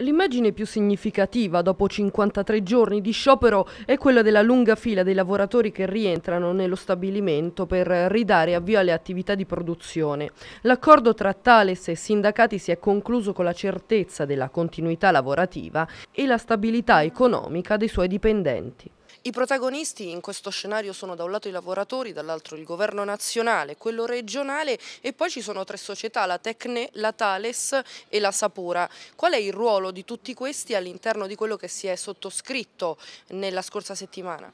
L'immagine più significativa dopo 53 giorni di sciopero è quella della lunga fila dei lavoratori che rientrano nello stabilimento per ridare avvio alle attività di produzione. L'accordo tra Thales e sindacati si è concluso con la certezza della continuità lavorativa e la stabilità economica dei suoi dipendenti. I protagonisti in questo scenario sono da un lato i lavoratori, dall'altro il governo nazionale, quello regionale e poi ci sono tre società, la Tecne, la Thales e la Sapura. Qual è il ruolo di tutti questi all'interno di quello che si è sottoscritto nella scorsa settimana?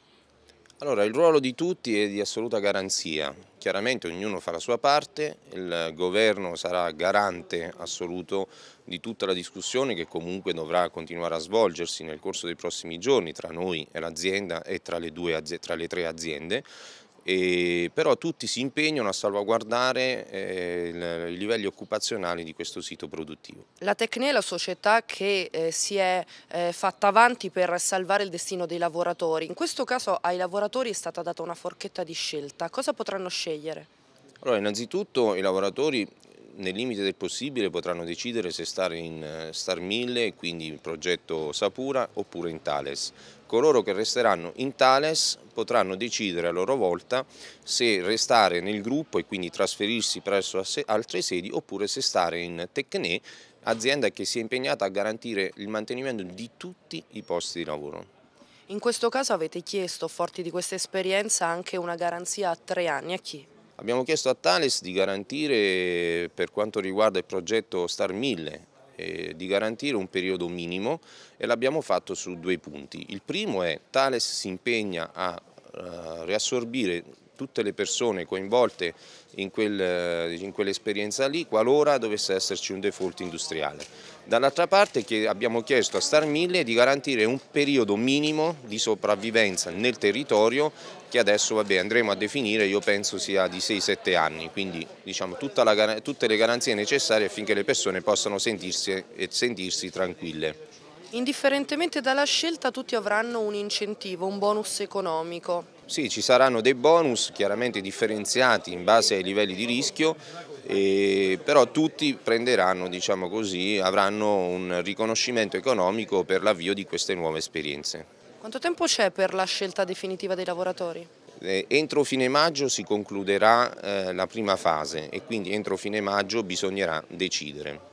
Allora, il ruolo di tutti è di assoluta garanzia. Chiaramente ognuno fa la sua parte, il governo sarà garante assoluto di tutta la discussione che comunque dovrà continuare a svolgersi nel corso dei prossimi giorni tra noi e l'azienda e tra le, due, tra le tre aziende. E, però tutti si impegnano a salvaguardare eh, i livelli occupazionali di questo sito produttivo. La Tecne è la società che eh, si è eh, fatta avanti per salvare il destino dei lavoratori. In questo caso ai lavoratori è stata data una forchetta di scelta. Cosa potranno scegliere? Allora, innanzitutto i lavoratori nel limite del possibile potranno decidere se stare in Star 1000, quindi il progetto Sapura, oppure in Thales. Coloro che resteranno in Thales potranno decidere a loro volta se restare nel gruppo e quindi trasferirsi presso altre sedi oppure se stare in Tecne, azienda che si è impegnata a garantire il mantenimento di tutti i posti di lavoro. In questo caso avete chiesto, forti di questa esperienza, anche una garanzia a tre anni. A chi? Abbiamo chiesto a Thales di garantire per quanto riguarda il progetto Star 1000, eh, di garantire un periodo minimo e l'abbiamo fatto su due punti. Il primo è Thales si impegna a eh, riassorbire tutte le persone coinvolte in, quel, in quell'esperienza lì qualora dovesse esserci un default industriale. Dall'altra parte abbiamo chiesto a Star 1000 di garantire un periodo minimo di sopravvivenza nel territorio che adesso vabbè, andremo a definire io penso sia di 6-7 anni, quindi diciamo, la, tutte le garanzie necessarie affinché le persone possano sentirsi, sentirsi tranquille. Indifferentemente dalla scelta tutti avranno un incentivo, un bonus economico. Sì, ci saranno dei bonus chiaramente differenziati in base ai livelli di rischio, eh, però tutti prenderanno, diciamo così, avranno un riconoscimento economico per l'avvio di queste nuove esperienze. Quanto tempo c'è per la scelta definitiva dei lavoratori? Eh, entro fine maggio si concluderà eh, la prima fase e quindi entro fine maggio bisognerà decidere.